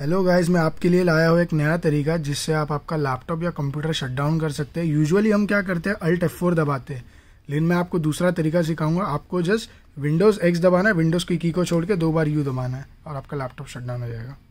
hello guys मैं आपके लिए लाया हूँ एक नया तरीका जिससे आप आपका लैपटॉप या कंप्यूटर शटडाउन कर सकते हैं यूजुअली हम क्या करते हैं अल्ट एफ फोर दबाते हैं लेकिन मैं आपको दूसरा तरीका सिखाऊंगा आपको जस्ट विंडोज़ एक्स दबाना है विंडोज़ की की को छोड़ के दो बार यू दबाना है और आपका लैपटॉप शट डाउन हो जाएगा